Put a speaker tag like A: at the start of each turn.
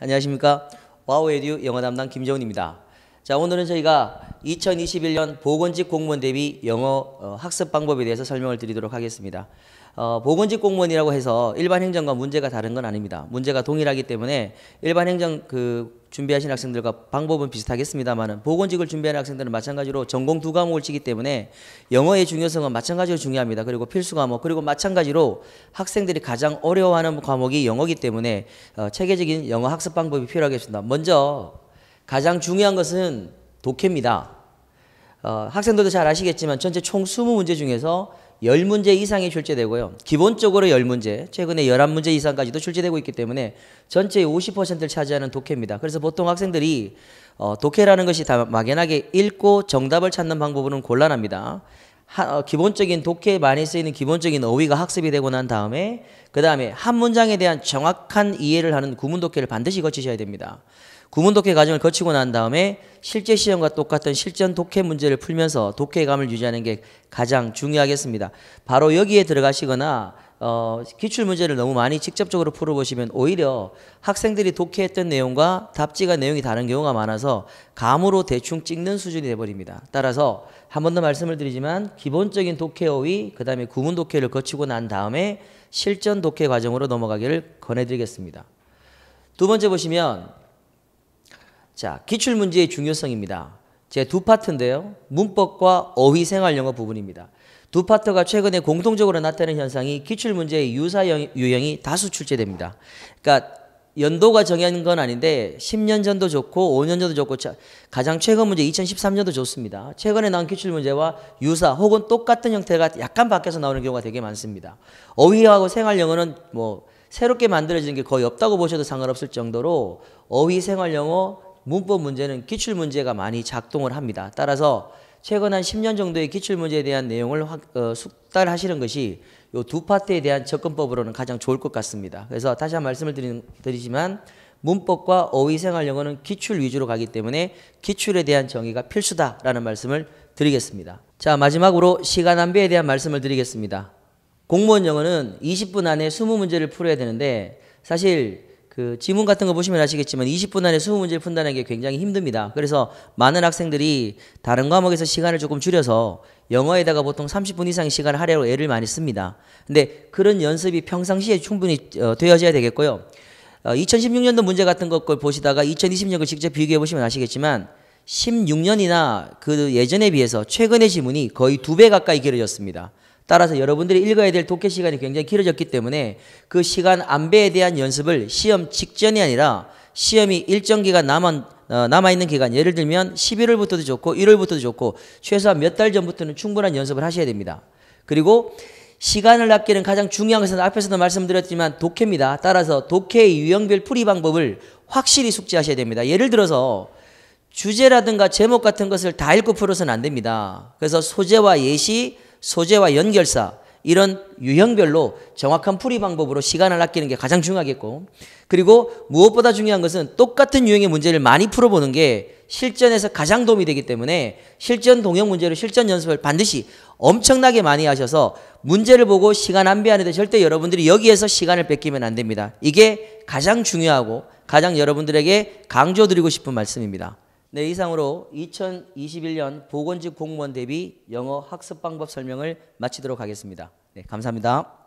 A: 안녕하십니까 와우에듀 영어 담당 김정훈입니다 자 오늘은 저희가 2021년 보건직 공무원 대비 영어 어, 학습 방법에 대해서 설명을 드리도록 하겠습니다 어, 보건직 공무원이라고 해서 일반 행정과 문제가 다른 건 아닙니다 문제가 동일하기 때문에 일반 행정 그 준비하신 학생들과 방법은 비슷하겠습니다만은 보건직을 준비하는 학생들은 마찬가지로 전공 두 과목을 치기 때문에 영어의 중요성은 마찬가지로 중요합니다. 그리고 필수 과목 그리고 마찬가지로 학생들이 가장 어려워하는 과목이 영어기 때문에 어, 체계적인 영어 학습 방법이 필요하겠습니다. 먼저 가장 중요한 것은 독해입니다. 어, 학생들도 잘 아시겠지만 전체 총 20문제 중에서 10문제 이상이 출제되고요. 기본적으로 10문제, 최근에 11문제 이상까지도 출제되고 있기 때문에 전체의 50%를 차지하는 독해입니다. 그래서 보통 학생들이 어, 독해라는 것이 다 막연하게 읽고 정답을 찾는 방법은 곤란합니다. 하, 어, 기본적인 독해에 많이 쓰이는 기본적인 어휘가 학습이 되고 난 다음에 그 다음에 한 문장에 대한 정확한 이해를 하는 구문 독해를 반드시 거치셔야 됩니다. 구문 독해 과정을 거치고 난 다음에 실제 시험과 똑같은 실전 독해 문제를 풀면서 독해감을 유지하는 게 가장 중요하겠습니다. 바로 여기에 들어가시거나 어, 기출 문제를 너무 많이 직접적으로 풀어보시면 오히려 학생들이 독해했던 내용과 답지가 내용이 다른 경우가 많아서 감으로 대충 찍는 수준이 되어버립니다 따라서 한 번 더 말씀을 드리지만 기본적인 독해 어휘, 그 다음에 구문 독해를 거치고 난 다음에 실전 독해 과정으로 넘어가기를 권해드리겠습니다. 두 번째 보시면 자 기출 문제의 중요성입니다. 제 두 파트인데요. 문법과 어휘 생활 영어 부분입니다. 두 파트가 최근에 공통적으로 나타나는 현상이 기출문제의 유사 유형이 다수 출제됩니다. 그러니까 연도가 정한 해건 아닌데 10년 전도 좋고 5년 전도 좋고 가장 최근 문제 2013년도 좋습니다. 최근에 나온 기출 문제와 유사 혹은 똑같은 형태가 약간 바뀌어서 나오는 경우가 되게 많습니다. 어휘하고 생활 영어는 뭐 새롭게 만들어지는 게 거의 없다고 보셔도 상관없을 정도로 어휘 생활 영어 문법 문제는 기출 문제가 많이 작동을 합니다. 따라서 최근 한 10년 정도의 기출문제에 대한 내용을 확, 어, 숙달하시는 것이 이 두 파트에 대한 접근법으로는 가장 좋을 것 같습니다. 그래서 다시 한 말씀을 드리, 드리지만 문법과 어휘 생활 영어는 기출 위주로 가기 때문에 기출에 대한 정의가 필수다라는 말씀을 드리겠습니다. 자, 마지막으로 시간 안배에 대한 말씀을 드리겠습니다. 공무원 영어는 20분 안에 20문제를 풀어야 되는데 사실 그 지문 같은 거 보시면 아시겠지만 20분 안에 수험 문제를 푼다는 게 굉장히 힘듭니다. 그래서 많은 학생들이 다른 과목에서 시간을 조금 줄여서 영어에다가 보통 30분 이상의 시간을 하려고 애를 많이 씁니다. 근데 그런 연습이 평상시에 충분히 어, 되어져야 되겠고요. 어, 2016년도 문제 같은 것걸 보시다가 2020년을 직접 비교해 보시면 아시겠지만 16년이나 그 예전에 비해서 최근의 지문이 거의 두 배 가까이 길어졌습니다. 따라서 여러분들이 읽어야 될 독해 시간이 굉장히 길어졌기 때문에 그 시간 안배에 대한 연습을 시험 직전이 아니라 시험이 일정 기간 남아, 어, 남아있는 기간 예를 들면 11월부터도 좋고 1월부터도 좋고 최소한 몇 달 전부터는 충분한 연습을 하셔야 됩니다. 그리고 시간을 아끼는 가장 중요한 것은 앞에서도 말씀드렸지만 독해입니다. 따라서 독해의 유형별 풀이 방법을 확실히 숙지하셔야 됩니다. 예를 들어서 주제라든가 제목 같은 것을 다 읽고 풀어서는 안 됩니다. 그래서 소재와 예시, 소재와 연결사 이런 유형별로 정확한 풀이 방법으로 시간을 아끼는 게 가장 중요하겠고 그리고 무엇보다 중요한 것은 똑같은 유형의 문제를 많이 풀어보는 게 실전에서 가장 도움이 되기 때문에 실전 동형 문제를 실전 연습을 반드시 엄청나게 많이 하셔서 문제를 보고 시간 안배하는데 절대 여러분들이 여기에서 시간을 뺏기면 안 됩니다. 이게 가장 중요하고 가장 여러분들에게 강조드리고 싶은 말씀입니다. 네, 이상으로 2021년 보건직 공무원 대비 영어 학습 방법 설명을 마치도록 하겠습니다. 네, 감사합니다.